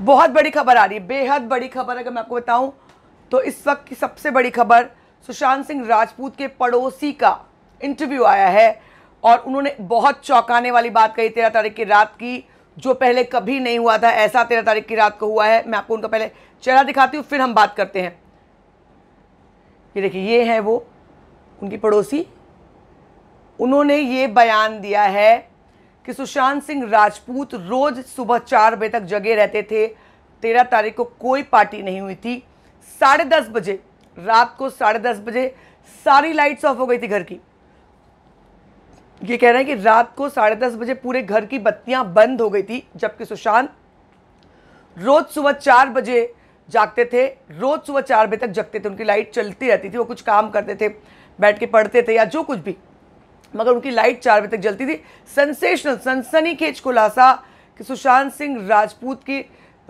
बहुत बड़ी खबर आ रही है बेहद बड़ी खबर अगर मैं आपको बताऊं तो इस वक्त की सबसे बड़ी खबर सुशांत सिंह राजपूत के पड़ोसी का इंटरव्यू आया है और उन्होंने बहुत चौंकाने वाली बात कही तेरह तारीख की रात की जो पहले कभी नहीं हुआ था ऐसा तेरह तारीख की रात को हुआ है मैं आपको उनका पहले चेहरा दिखाती हूँ फिर हम बात करते हैं ये देखिए ये है वो उनकी पड़ोसी उन्होंने ये बयान दिया है कि सुशांत सिंह राजपूत रोज सुबह चार बजे तक जगे रहते थे तेरह तारीख को कोई पार्टी नहीं हुई थी साढ़े दस बजे रात को साढ़े दस बजे सारी लाइट्स ऑफ हो गई थी घर की ये कह रहे हैं कि रात को साढ़े दस बजे पूरे घर की बत्तियां बंद हो गई थी जबकि सुशांत रोज सुबह चार बजे जागते थे रोज सुबह चार बजे तक जगते थे उनकी लाइट चलती रहती थी वो कुछ काम करते थे बैठ के पढ़ते थे या जो कुछ भी मगर उनकी लाइट चार बजे तक जलती थी सेंसेशनल सनसनीखेज खुलासा कि सुशांत सिंह राजपूत की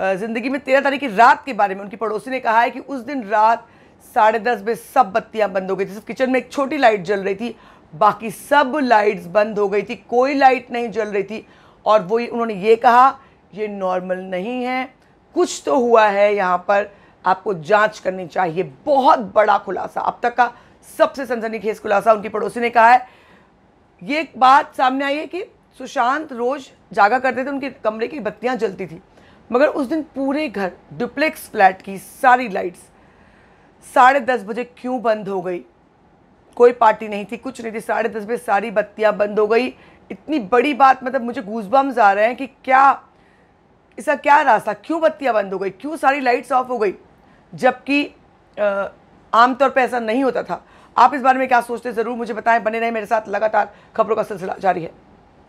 ज़िंदगी में तेरह तारीख की रात के बारे में उनकी पड़ोसी ने कहा है कि उस दिन रात साढ़े दस बजे सब बत्तियां बंद हो गई थी सिर्फ किचन में एक छोटी लाइट जल रही थी बाकी सब लाइट्स बंद हो गई थी कोई लाइट नहीं जल रही थी और वो उन्होंने ये कहा ये नॉर्मल नहीं है कुछ तो हुआ है यहाँ पर आपको जांच करनी चाहिए बहुत बड़ा खुलासा अब तक का सबसे सनसनीखेज खुलासा उनकी पड़ोसी ने कहा है ये एक बात सामने आई है कि सुशांत रोज़ जागा करते थे उनके कमरे की बत्तियाँ जलती थी मगर उस दिन पूरे घर डुप्लेक्स फ्लैट की सारी लाइट्स साढ़े दस बजे क्यों बंद हो गई कोई पार्टी नहीं थी कुछ नहीं थी साढ़े दस बजे सारी बत्तियाँ बंद हो गई इतनी बड़ी बात मतलब मुझे घूसबम्स आ रहे हैं कि क्या इसका क्या रास्ता क्यों बत्तियाँ बंद हो गई क्यों सारी लाइट्स ऑफ हो गई जबकि आमतौर पर ऐसा नहीं होता था आप इस बारे में क्या सोचते हैं ज़रूर मुझे बताएं बने रहें मेरे साथ लगातार खबरों का सिलसिला जारी है